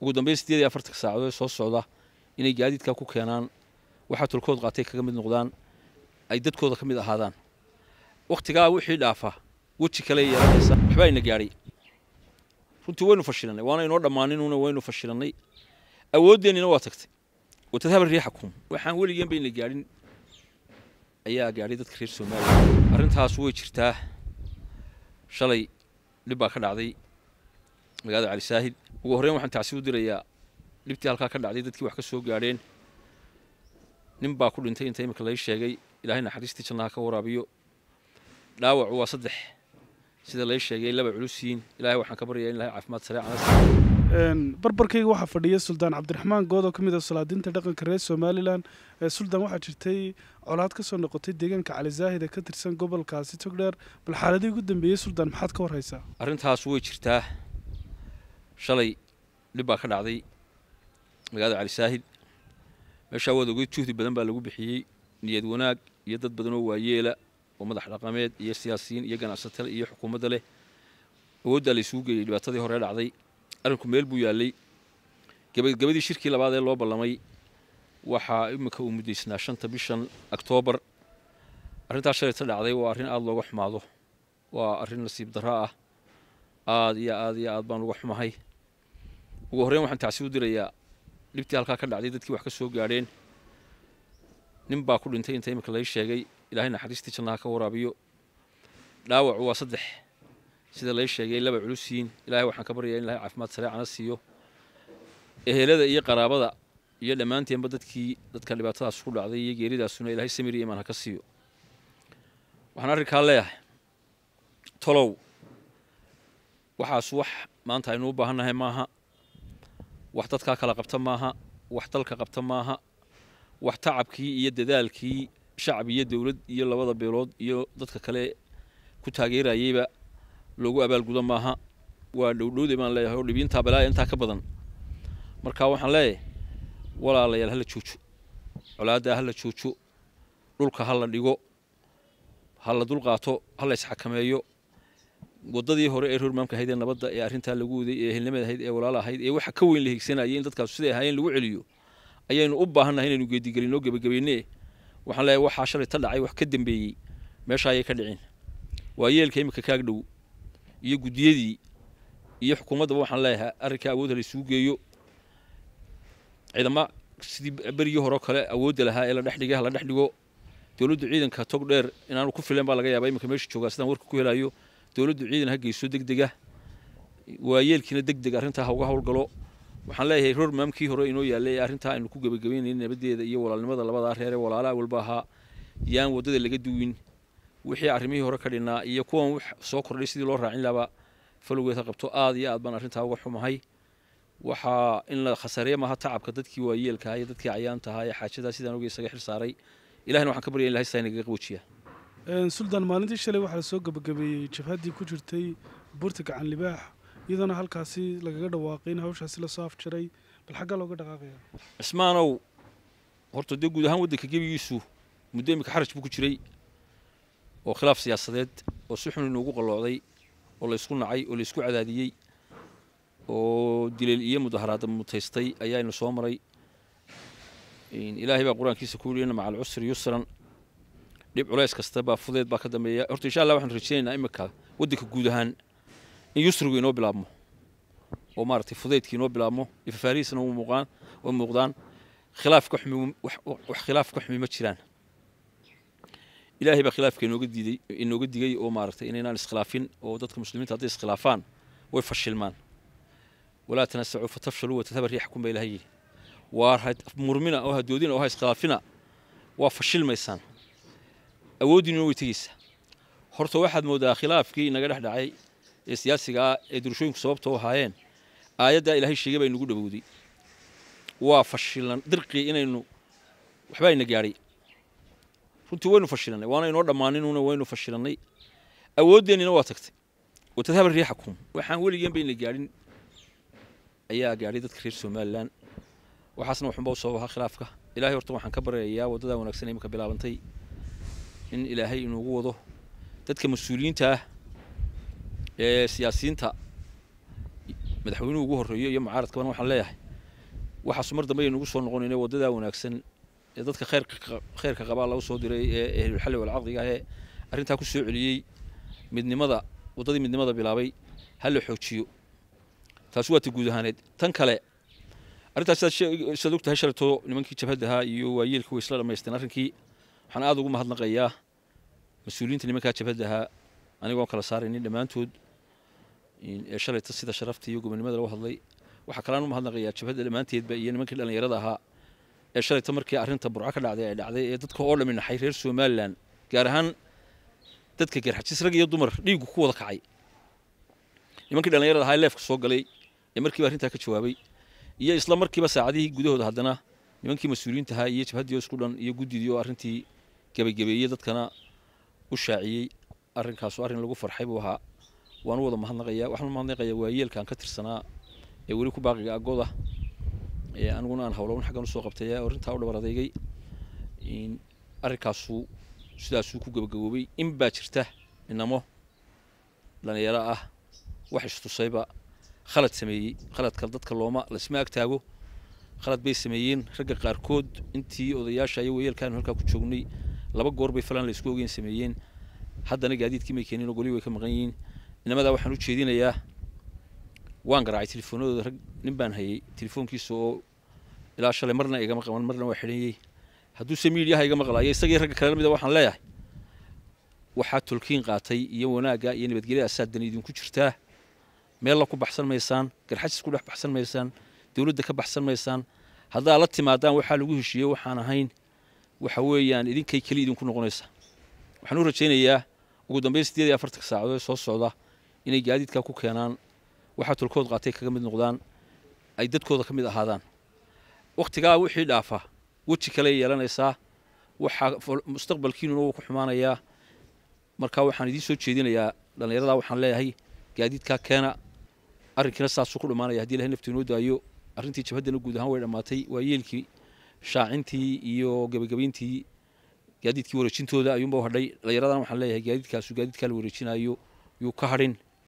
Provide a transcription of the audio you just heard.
ugu dambeyn sideed iyo afartanka saacadood ee soo socda inay gaadiidka ku keenaan waxaa tolkood qaatay kaga mid noqdaan ay dadkooda ka mid ahaadaan wakhtigaa wixii dhaafa weji kale yeelanaysa waxbaa ina gaadhay runtii waynu fashilanay waana inoo dhammaaninuna waynu fashilanay awooddeenina waa tagtay watadhaba riixa waxaan weligeen ba gaadhin ayaa gaadhay dadka reer soomaaliya arrintaas way jirtaa shalay dhib baa ka dhacday magaada cali saahid ugu horreyn waxaan tacsi u dirayaa dhibtii halkaa ka dhacday dadkii wax ka soo gaadheen nin baa ku dhintay inta imika lay sheegay ilaahay naxariistii jannaha ka waraabiyo dhaawacu waa saddex sida lay sheegay laba culus yihiin ilaahay waxaan ka baryayaa in ilahay caafimaad sare cana barbarkayga waxaa fadhiya suldaan cabdiraxmaan good ka mid ah salaadiinta dhaqanka reer somalilan suldaan waxaa jirtay colaad kasoo noqotay deegaanka cali zaahid ee ka tirsan gobolkaasi togdheer bal xaaladii ugu dambeeyey suldaan maxaad ka warhaysaa arrintaas way jirtaa شلي لبا كدعدي مغادا علي ساهد مشا ودو غي جوتي بدن با لوو بخيي نيد وناغ يا دد بدن او وايلا ومدح رقميد يا سياسيين يا غناستل يا حكومه له ودا لي سوغي دباتدي هوراي دعدي ارنكو ميل بو يالي غبي غبي شركي لباد لو بلمي وحا امك اوموديسنا شنت بشن اكتوبر أرين تاشر يطلع عليه وأرين الله وحماه وأرين نصيب دراه آذ يا آذ يا آذ ugu horreyn waxaan tacsi u dirayaa dhibtii halkaa ka dhacday dadkii wax ka soo gaadheen nin baa ku dhintay inta iminka lay sheegay ilaahay naxariistii jannaha ka waraabiyo dhaawacu waa saddex sida lay sheegay laba culus yihiin ilaahay waxaan ka baryayaa in ilahay caafimaad sareecana siiyo ehelada iyo qaraabada iyo dhammaanteenba dadkii dadkan dhibaatadaas ku dhacday iyo geeridaasuna ilaahay samir iyo imaan ha ka siiyo waxaan arrinkaa leeyahay tolow waxaas wax maanta aynu u baahannahay maaha wax dadkaa kala qabto maaha wax dalka qabto maaha wax tacabkii iyo dadaalkii shacab iyo dowlad iyo labada beelood iyo dadka kale ku taageerayeyba loogu abaalgudo maaha waa dhowdhowday baan leeyahay oo dhibiintaa balaaya intaa ka badan marka waxaan leeyahay walaalayaal hala joojo colaaddaa hala joojo dhulka ha la dhigo ha la dulqaato ha la isxakameeyo wadadii hore ee rormaamka ahayd ee nabadda ee arrintaa lagu waday ee ehelnimada ahayd ee walaal ahayd ee waxa ka weyn la higsanayay in dadkaas siday ahaayeen lagu celiyo ayaynu u baahannahay inaynu geedigelinoo gebagabayne waxaan leeyahay waxaa shalay ta dhacay wax ka dambeeyey meesha ayay ka dhicin waa yeelka imika kaag dhow iyo guddiyadii iyo xukuumaddaba waxaan leeyahay arrinkaa awoodda la isugu geeyo ciidama sidii berigii horeo kale awoodda lahaa ee la dhexdhigay ha la dhexdhigo dowladdu ciidanka tog dheer inaanu ku fileen baa laga yaabaa imika meesha joogaa sidaan warka ku helayo dowladdu ciidan ha geyso degdega waayeelkiina degdeg arrintaa ha uga howlgalo waxaan leeyahay maamkii hore inoo yaallay ee arrintaa aynu ku gebagabaynayn nabadeeda iyo walaalnimada labadaa reere walaalaha walba ahaa yaan waddada laga duwin wixii arrimihii hore ka dhinnaa iyo kuwan wax soo kordhay sidii loo raacin lahaa falowgeed qabto aad iyo aad baan arrintaa uga xumahay waxaa in la khasareeya maaha tacabka dadkii waayeelka ahaa iyo dadkii cayaanta ahaa ee xaajadaas sidaan ogeey xil saaray ilahina waxaan ka baryaya in ilahay saa suldan maalintii shalay waxaa lasoo gabagabeeyey jabhaddii ku jirtay buurta gacan libaax iyadoona halkaasi lagaga dhawaaqay in hawshaasi lasoo afjaray bal xaggaa looga dhaqaaqaya cismaanow horta dee guud ahaan waddanka gebigiisu muddo imika xaraj buu ku jiray oo khilaaf siyaasadeed oo si xun inuugu qalloocday oo laysku nacay oo laysku cadaadiyey oo dileel iyo mudaharaada mutaystay ayaa ina soo maray ilaahay baa qur-aankiisa ku yidhi inna maca alcusri yusran dhib culays kastaba fudeed baa ka dambeeya horta insha allah waxaan rajeynaynaa iminka waddanka guud ahaan in yusrigu inoo bilaabmo oo maaragtay fudeydka inoo bilaabmo ifafaarihiisana u muuqaan oo muuqdaan khilaaf ka xumi wax khilaaf ka xumi ma jiraan ilaahay baa khilaafka inooga diiday inooga digay oo maaragtay inaynaan iskhilaafin oo dadka muslimiinta hadday iskhilaafaan way fashilmaan walaa tanasacuu fatafshaluu watadhaba riixakum baa ilahay waa murmina oo hadoodina oo ha iskhilaafina waa fashilmaysaan awooddiina way tegeysaa horta waxaad moodaa khilaafkii inaga dhex dhacay ee siyaasiga ah ee doorashooyinku sababta u ahaayeen aayaddaa ilaahay sheegay baa inagu dhawowday waa fashilan dirqii inaynu waxbaa ina gaadhay runtii waynu fashilanay waana inoo dhammaaninuna waynu fashilanay awooddeennina waa tagtay watadhaba riixakum waxaan weligeen ba ina gaadhin ayaa gaadhay dadka reer somalilan waxaasna waxunbaa u sabab ahaa khilaafka ilaahay horta waxaan ka baryayaa waddadaa wanaagsan imika bilaabantay in ilaahay inuugu wado dadka mas-uuliyiinta ah ee siyaasiyiinta madaxweynuhu ugu horreeyo iyo mucaaradkabana waxaan leeyahay waxaasu mar dambe aynugu soo noqonayna waddadaa wanaagsan ee dadka kheyrka qabaa lagu soo diray ee ehlulxalli walcaqdiga ahee arrintaa ku soo celiyey midnimada waddadii midnimada bilaabay ha la xoojiyo taasi waa ta guud ahaaneed tan kale arrintaas sidaad ogtahay shalaytoo nimankii jabhaddahaa iyo waayeelkii way isla dhamaysteen arrinkii waxaan aada ugu mahadnaqayaa mas-uuliyiinta nimankaa jabhadda ahaa anigoo kala saaraynin dhammaantood shalayta sida sharafta iyo gobonimada lagu hadlay waxaa kalaan u mahadnaqayaa jabhadda dhammaanteedba iyo nimankii dhallinyarada ahaa ee shalayta markii arrinta burco ka dhacday ay dhacday ee dadka oo dhami naxay reer somalilan gaar ahaan dadka geerxajis rag iyo dumar dhiigu ku wada kacay nimankii dhallinyarada ahaa ee leefka soo galay ee markiiba arrintaa ka jawaabay iyo isla markiiba saacadihii gudahooda haddana nimankii mas-uuliyiinta ahaa iyo jabhaddii oo isku dhan iyo guddidii oo arrintii gebagabeeye dadkana u shaaciyey arinkaasu arrin lagu farxay buu ahaa waan u wada mahadnaqayaa waxaan u mahadnaqayaa waayeelkaan ka tirsanaa ee weli ku baaqiga agoda ee aniguna aan hawlown xaggan usoo qabtay ee arrintaa u dhabar adeegay arrinkaasu sidaasuu ku gebagaboobay in baa jirta inamo dhallinyaro ah wax istusayba khalad sameeyey khaladka dadka looma laysma agtaago khalad bay sameeyeen ragga qaarkood intii odayaasha iyo wayeelkaanu halkaa ku joognay laba goorbay falan la isku ogeyn sameeyeen haddana gaadiidkii may keeninoo goli way ka maqan yihiin inamadaa waxaan u jeedinayaa waan garaacay telefoonadooda rag nin baan hayay telefoonkiisa oo ilaa shalay marna igama qaban marna waa xidhanyey hadduuse miidiyaha igama qalaayo isagii ragga kale la mida ah waxaan leeyahay waxaa tolkiin qaatay iyo wanaagga iyo nabadgelya asaadan idinku jirtaa meel ku baxsan maysaan garxajis ku dhex baxsan maysaan dowladda ka baxsan maysaan haddaa la timaadaan waxaa lagu heshiiyey waxaan ahayn waxa weeyaan idinkay keli idinku noqonaysa waxaan u rajaynayaa ugu dambeyn sideed iyo afartanka saacadood soo socda inay gaadiidkaa ku keenaan waxaa tolkood qaatay kaga mid noqdaan ay dadkooda ka mid ahaadaan wakhtigaa wixii dhaafa weji kale yeelanaysaa waxaa mustaqbalkiinuna wuu ku xumaanayaa markaa waxaan idiin soo jeedinayaa dhallinyaradaa waxaan leeyahay gaadiidkaa keena arrinkiina saasuu ku dhammaanaya hadii ilahay naftu daayo arrintii jabhaddana guud ahaan way dhammaatay waa shaacintii iyo gebagabayntii gaadiidkii wareejintooda ayuunba hadhay dhallinyaradan waxaan leeyahay gaadiidkaasu gaadiidkaa la wareejinayo yuu ka hadhin